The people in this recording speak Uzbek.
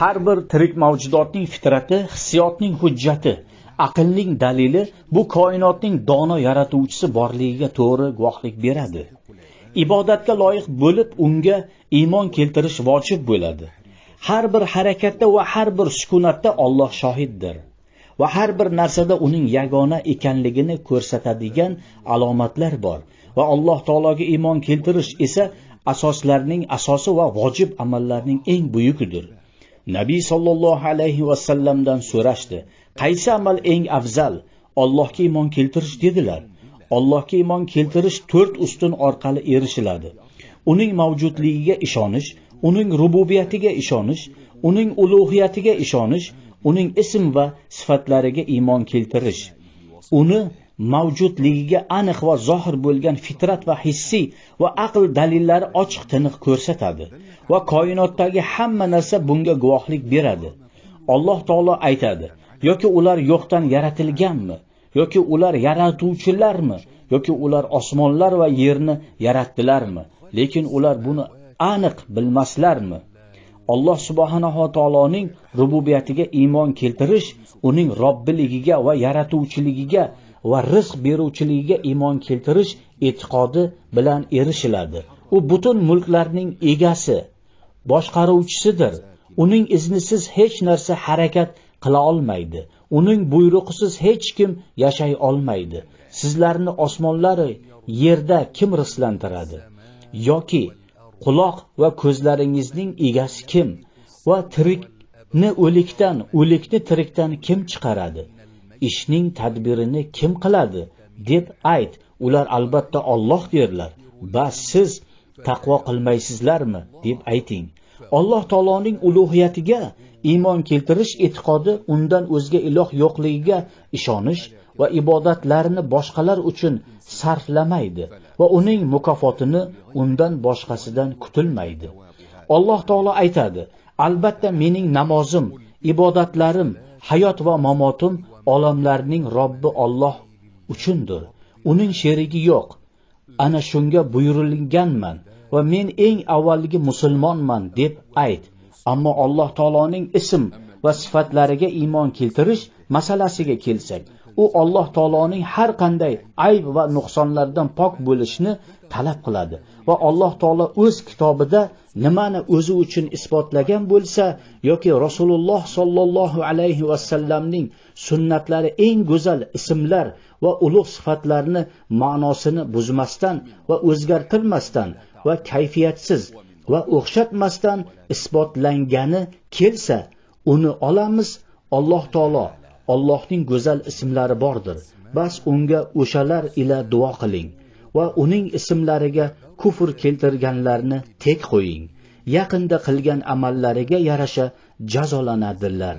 har bir tirik mavjudotning fitrati hissiyotning hujjati aqlning dalili bu koinotning dono yaratuvchisi borligiga to'g'ri guvohlik beradi ibodatga loyiq bo'lib unga iymon keltirish vojib bo'ladi har bir harakatda va har bir sukunatda Alloh shohiddir va har bir narsada uning yagona ekanligini ko'rsatadigan alomatlar bor va alloh taologa iymon keltirish esa asoslarning asosi va vojib amallarning eng buyukidir nabiy sollallohu alayhi vasallamdan so'rashdi qaysi amal eng afzal ollohga iymon keltirish dedilar ollohga iymon keltirish to'rt ustun orqali erishiladi uning mavjudligiga ishonish uning rububiyatiga ishonish uning ulug'iyatiga ishonish uning ism va sifatlariga iymon keltirish uni mavjudligiga aniq va zohir bo'lgan fitrat va hissiy va aql dalillari ochiq tiniq ko'rsatadi va koinotdagi hamma narsa bunga guvohlik beradi alloh taolo aytadi yoki ular yo'qdan yaratilganmi yoki ular yaratuvchilarmi yoki ular osmonlar va yerni yaratdilarmi lekin ular buni aniq bilmaslarmi alloh subhanava taoloning rububiyatiga iymon keltirish uning robbiligiga va yaratuvchiligiga va rizq beruvchiligiga iymon keltirish e'tiqodi bilan erishiladi u butun mulklarning egasi boshqaruvchisidir uning iznisiz hech narsa harakat qila olmaydi uning buyrug'isiz hech kim yashay olmaydi sizlarni osmonlari yerda kim rizqlantiradi yoki quloq va ko'zlaringizning egasi kim va tirikni o'likdan o'likni tirikdan kim chiqaradi ishning tadbirini kim qiladi deb ayt ular albatta Alloh derlar bas siz taqvo qilmaysizlarmi deb ayting alloh taoloning ulug'iyatiga iymon keltirish e'tiqodi undan o'zga iloh yo'qligiga ishonish va ibodatlarni boshqalar uchun sarflamaydi va uning mukofotini undan boshqasidan kutilmaydi alloh taolo aytadi albatta mening namozim ibodatlarim hayot va mamotim olamlarning robbi Alloh uchundir uning sherigi yo'q ana shunga buyurilganman va men eng avvalgi musulmonman deb ayt ammo alloh taoloning ism va sifatlariga iymon keltirish masalasiga kelsak u Alloh taoloning har qanday ayb va nuqsonlardan pok bo'lishni talab qiladi va Alloh taolo o'z kitobida nimani o'zi uchun isbotlagan bo'lsa yoki Rasululloh sollallohu alayhi vasallamning sunnatlari eng go'zal ismlar va ulug' sifatlarni ma'nosini buzmasdan va o'zgartirmasdan va kayfiyatsiz va o'xshatmasdan isbotlangani kelsa uni olamiz alloh taolo Allohning go'zal ismlari bordir bas unga o'shalar ila duo qiling va uning ismlariga kufr keltirganlarni tek qo'ying yaqinda qilgan amallariga yarasha jazolanadilar